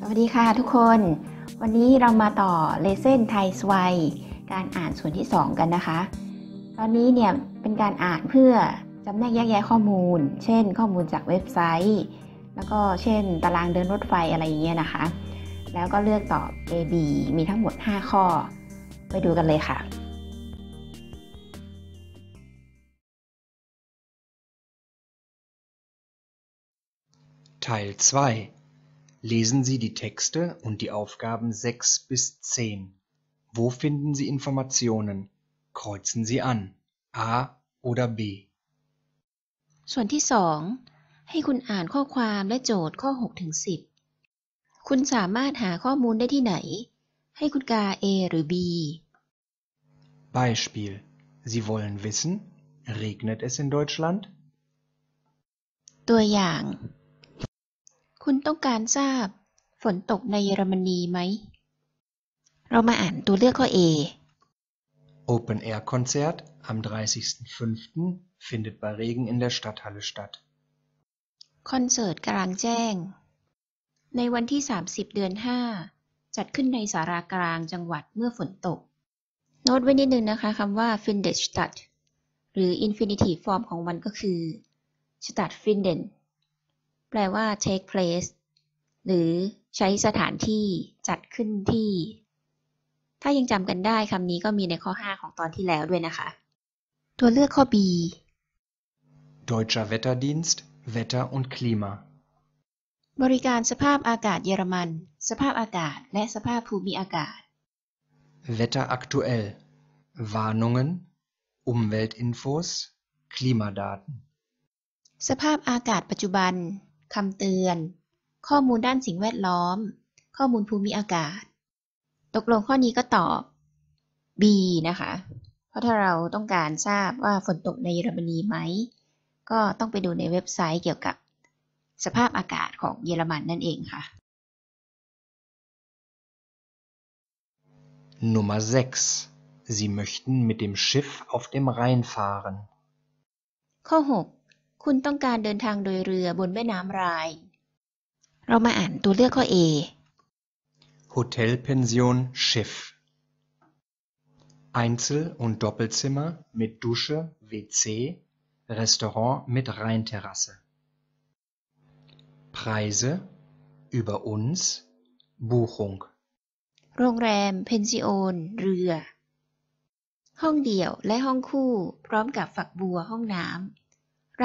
สวัสดีค่ะทุกคนวันนี้เรามาต่อเลเซนไทยสวยการอ่านส่วนที่ 2 กันนะคะ ตอนนี้เนี่ยเป็นการอ่านเพื่อจำแนกแยกแยะข้อมูล เช่นข้อมูลจากเว็บไซต์ แล้วก็เช่นตารางเดินรถไฟอะไรอย่างเงี้ยนะคะ แล้วก็เลือกตอบ A B มีทั้งหมด 5 ข้อ ไปดูกันเลยค่ะทยส l ย Lesen Sie die Texte und die Aufgaben 6 bis 10. Wo finden Sie Informationen? Kreuzen Sie an A oder B ส่วนที่ ให้คุณอ่านข้อความและโจทย์ข้อ6ถึง10 คุณสามารถหาข้อมูลได้ที่ไหน A หรือ B Beispiel Sie wollen wissen regnet es in Deutschland ตัวอย่างคุณต้องการทราบฝนตกในเยอรมนีไหม เรามาอ่านตัวเลือกข้อ A Open-Air-Konzert am 30.05. findet bei Regen in der Stadthalle statt. คอนเสิร์ตกลางแจ้ง ในวันที่ 30 เดือน 5 จัดขึ้นในสารากลางจังหวัดเมื่อฝนตก โน้ตไว้นิดนึงนะคะคำว่า findet statt หรือ infinitive form ของมันก็คือ statt finden แปลว่า take place หรือ ใช้สถานที่จัดขึ้นที่ ถ้ายังจำกันได้คำนี้ก็มีในข้อ 5 ของตอนที่แล้วด้วยนะคะ ตัวเลือกข้อ B Deutscher Wetterdienst Wetter und Klima บริการสภาพอากาศเยอรมัน สภาพอากาศและสภาพภูมิอากาศ Wetter aktuell Warnungen Umweltinfos Klimadaten สภาพอากาศปัจจุบันคำเตือน ข้อมูลด้านสิ่งแวดล้อม ข้อมูลภูมิอากาศ ตกลงข้อนี้ก็ตอบ B นะคะ เพราะถ้าเราต้องการทราบว่าฝนตกในเยอรมนีไหม ก็ต้องไปดูในเว็บไซต์เกี่ยวกับสภาพอากาศของเยอรมันนั่นเองค่ะ Nummer 6 Sie möchten mit dem Schiff auf dem Rhein fahren. ข้อ 6คุณต้องการเดินทางโดยเรือบนแม่น้ำไรเรามาอ่านตัวเลือกข้อ A Hotelpension Schiff Einzel- und Doppelzimmer mit Dusche, WC, Restaurant mit Rheinterrasse. Preise über uns Buchung โรงแรมเพนซิโอนเรือ ห้องเดี่ยวและห้องคู่พร้อมกับฝักบัวห้องน้ำ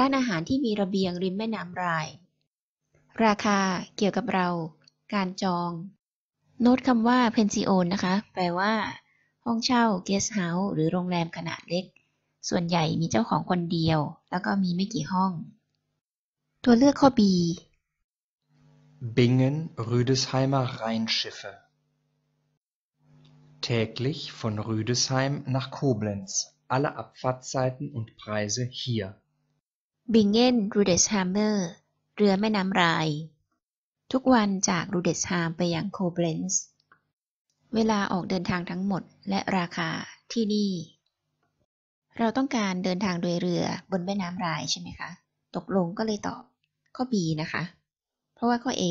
ร้านอาหารที่มีระเบียงริมแม่น้ำราย ราคาเกี่ยวกับเรา การจอง โน้ตคำว่า pension นะคะ แปลว่า ห้องเช่า guest house หรือโรงแรมขนาดเล็ก ส่วนใหญ่มีเจ้าของคนเดียว แล้วก็มีไม่กี่ห้อง ตัวเลือกข้อ B Bingen Rüdesheimer Rheinschiffe täglich von Rüdesheim nach Koblenz. Alle Abfahrtzeiten und Preise hier. บิงเกนรูเดชฮามเมอร์เรือแม่น้ำไราย ทุกวันจากรูเดชฮามไปยังโคเบลนส์เวลาออกเดินทางทั้งหมดและราคาที่นี่ เราต้องการเดินทางโดยเรือบนแม่น้ำไรายใช่ไหมคะ ตกลงก็เลยตอบ ข้อ B นะคะ เพราะว่าข้อ A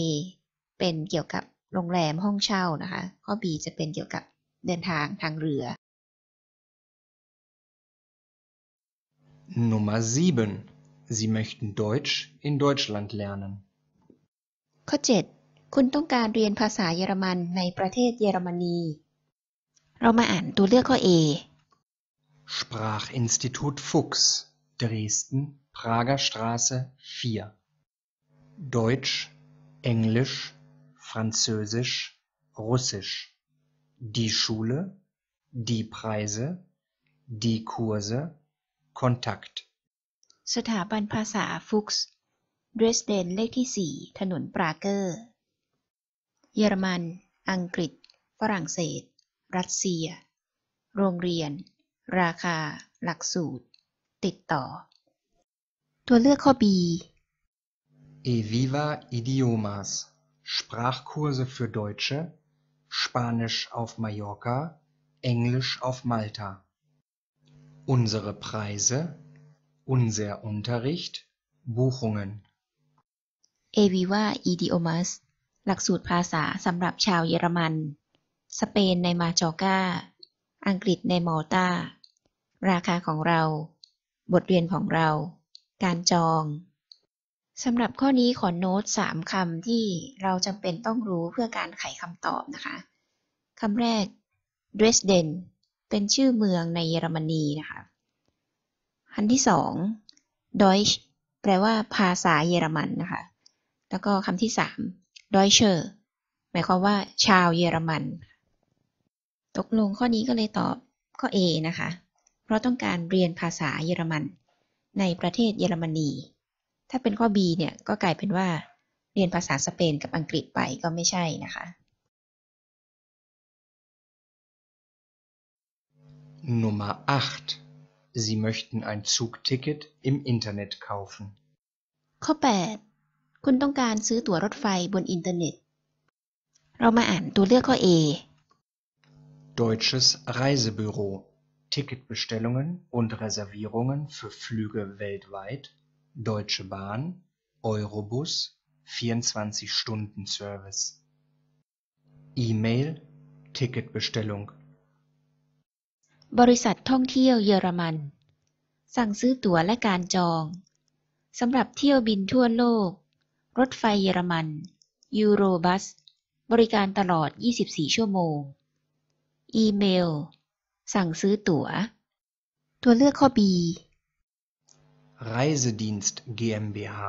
เป็นเกี่ยวกับโรงแรมห้องเช่านะคะ ข้อ B จะเป็นเกี่ยวกับเดินทางทางเรือ Nummer 7 Sie möchten Deutsch in Deutschland lernen. ข้อ 7. คุณต้องการเรียนภาษาเยอรมันในประเทศเยอรมนี เรามาอ่านตัวเลือกข้อ A Sprachinstitut Fuchs Dresden Prager Straße 4 Deutsch Englisch Französisch Russisch Die Schule Die Preise Die Kurse Kontakt สถาบันภาษาฟุกส์เดรสเดนเลขที่ 4 ถนนปราเกอร์ เยอรมัน อังกฤษ ฝรั่งเศส รัสเซีย โรงเรียน ราคา หลักสูตร ติดต่อ ตัวเลือกข้อ B Eviva Idiomas Sprachkurse für Deutsche Spanisch auf Mallorca Englisch auf Malta Unsere Preise Unser Unterricht Buchungen Aviva Idiomas หลักสูตรภาษาสำหรับชาวเยอรมัน สเปนในมาจอกาอังกฤษในมอลตา ราคาของเรา บทเรียนของเรา การจอง สำหรับข้อนี้ขอโน้ต3คำที่เราจำเป็นต้องรู้เพื่อการไขคำตอบนะคะ คำแรก Dresden เป็นชื่อเมืองในเยอรมนีนะคะอันที่สอง Deutsch แปลว่าภาษาเยอรมัน นะคะ แล้วก็คำที่สาม Deutscher หมายความว่า ชาวเยอรมัน ตกลงข้อนี้ก็เลยตอบข้อ A นะคะ เพราะต้องการเรียนภาษาเยอรมัน ในประเทศเยอรมนี ถ้าเป็นข้อ B เนี่ยก็กลายเป็นว่า เรียนภาษาสเปนกับอังกฤษไปก็ไม่ใช่นะคะน u m m e r 8 Sie möchten ein Zugticket im Internet kaufen. ข้อ 8. คุณต้องการซื้อตั๋วรถไฟบนอินเทอร์เน็ต A Deutsches Reisebüro Ticketbestellungen und Reservierungen für Flüge weltweit Deutsche Bahn Eurobus 24 Stunden Service E-Mail Ticketbestellung บริษัทท่องเที่ยวเยอรมัน สั่งซื้อตั๋วและการจอง สำหรับเที่ยวบินทั่วโลก รถไฟเยอรมันยูโรบัส บริการตลอด 24 ชั่วโมง อีเมล สั่งซื้อตัว๋ว ตัวเลือกข้อ B Reisedienst GmbH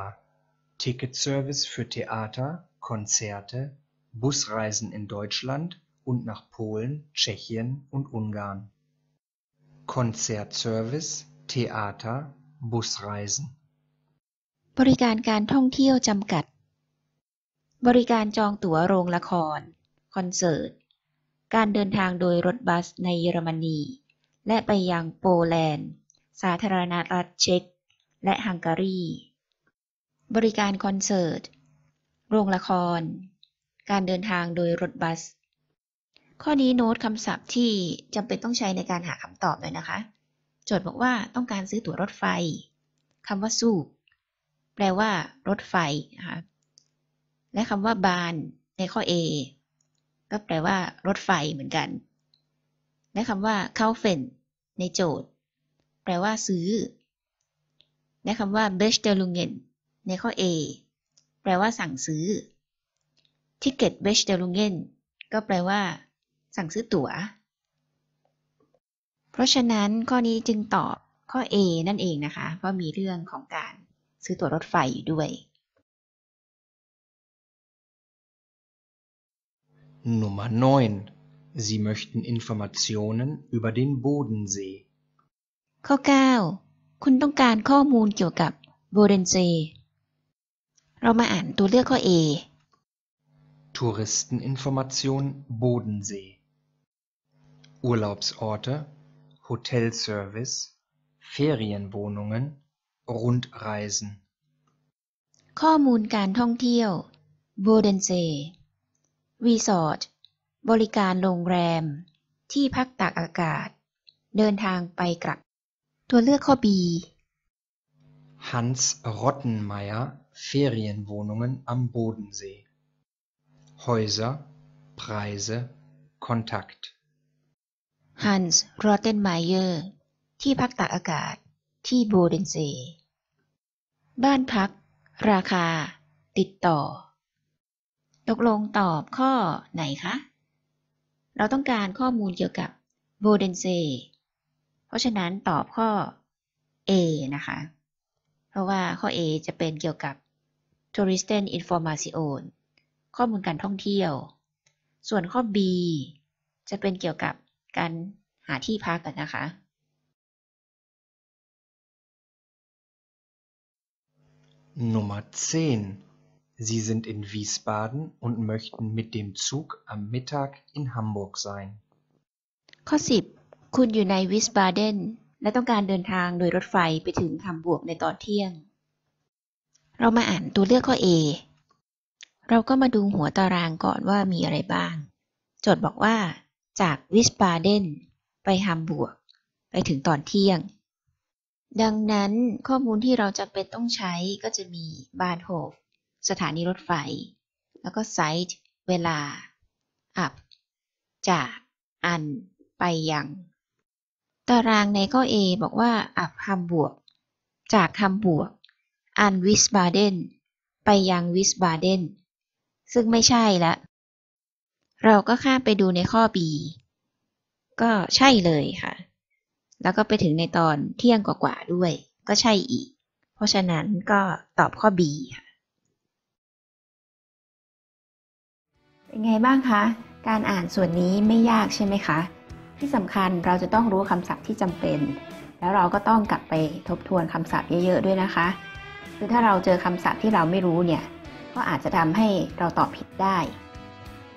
Ticketservice für Theater, Konzerte, Busreisen in Deutschland und nach Polen, Tschechien und Ungarn Konzertservice, Theater, Busreisen บริการการท่องเที่ยวจำกัด บริการจองตั๋วโรงละครคอนเสิร์ตการเดินทางโดยรถบัสในเยอรมนีและไปยังโปแลนด์สาธารณรัฐเช็กและฮังการีบริการคอนเสิร์ต โรงละคร การเดินทางโดยรถบัสข้อนี้โน้ตคำศัพท์ที่จำเป็นต้องใช้ในการหาคำตอบหน่อยนะคะ โจทย์บอกว่าต้องการซื้อตั๋วรถไฟคำว่าสูบ แปลว่า รถไฟนะคะ และคำว่าบาน ในข้อ A ก็แปลว่ารถไฟเหมือนกัน และคำว่าเข้าเฟนในโจทย์ แปลว่า ซื้อ และคำว่าเบชเตลุงเงนในข้อ A แปลว่าสั่งซื้อทิกเก็ตเบชเตลุงเงนก็แปลว่าสั่งซื้อตั๋ว เพราะฉะนั้นข้อนี้จึงตอบข้อ A นั่นเองนะคะ เพราะมีเรื่องของการซื้อตั๋วรถไฟอยู่ด้วย Nummer 9. Sie möchten Informationen über den Bodensee. ข้อ 9 คุณต้องการข้อมูลเกี่ยวกับโบเดนเซ เรามาอ่านตัวเลือกข้อ A Touristeninformation Bodensee Urlaubsorte, Hotelservice, Ferienwohnungen, Rundreisen. Rundreisen ข้อมูลการท่องเที่ยว Bodensee Resort บริการโรงแรม ที่พักตากอากาศ เดินทางไปกลับตัวเลือกข้อ B Hans Rottenmeier Ferienwohnungen am Bodensee Häuser Preise Kontakt ฮันส์รอเทนไมเยอร์ที่พักตากอากาศที่โบเดนเซบ้านพัก ราคา ติดต่อ ตกลงตอบข้อไหนคะ เราต้องการข้อมูลเกี่ยวกับโบเดนเซเพราะฉะนั้นตอบข้อ A นะคะ เพราะว่าข้อ A จะเป็นเกี่ยวกับ Touristen Information ข้อมูลการท่องเที่ยว ส่วนข้อ B จะเป็นเกี่ยวกับการหาที่พักกันนะคะ Nummer 10. Sie sind in Wiesbaden und möchten mit dem Zug am Mittag in Hamburg sein. ข้อ 10 คุณอยู่ในวิสบาเดนและต้องการเดินทางโดยรถไฟไปถึงฮัมบวกในตอนเที่ยง เรามาอ่านตัวเลือกข้อ A เราก็มาดูหัวตารางก่อนว่ามีอะไรบ้าง โจทย์บอกว่าจากวิสปาเดนไปฮัมบวกไปถึงตอนเที่ยง ดังนั้นข้อมูลที่เราจะเป็นต้องใช้ก็จะมีบานโฮฟสถานีรถไฟ แล้วก็ไซต์เวลา อับจากอัน ไปยังตารางในข้อ A บอกว่า อับฮัมบวกจากฮัมบวกอันวิสบาเดนไปยังวิสบาเดนซึ่งไม่ใช่ละเราก็ข้ามไปดูในข้อ B ก็ใช่เลยค่ะ แล้วก็ไปถึงในตอนเที่ยงกว่าๆด้วย ก็ใช่อีก เพราะฉะนั้นก็ตอบข้อ B ค่ะ เป็นไงบ้างคะ การอ่านส่วนนี้ไม่ยากใช่ไหมคะ ที่สำคัญเราจะต้องรู้คำศัพท์ที่จำเป็น แล้วเราก็ต้องกลับไปทบทวนคำศัพท์เยอะๆด้วยนะคะคือถ้าเราเจอคำศัพท์ที่เราไม่รู้เนี่ย ก็อาจจะทำให้เราตอบผิดได้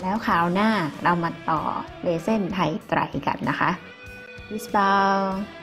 แล้วคราวหน้าเรามาต่อเลเส้นไทยไตรกันนะคะบิ s bald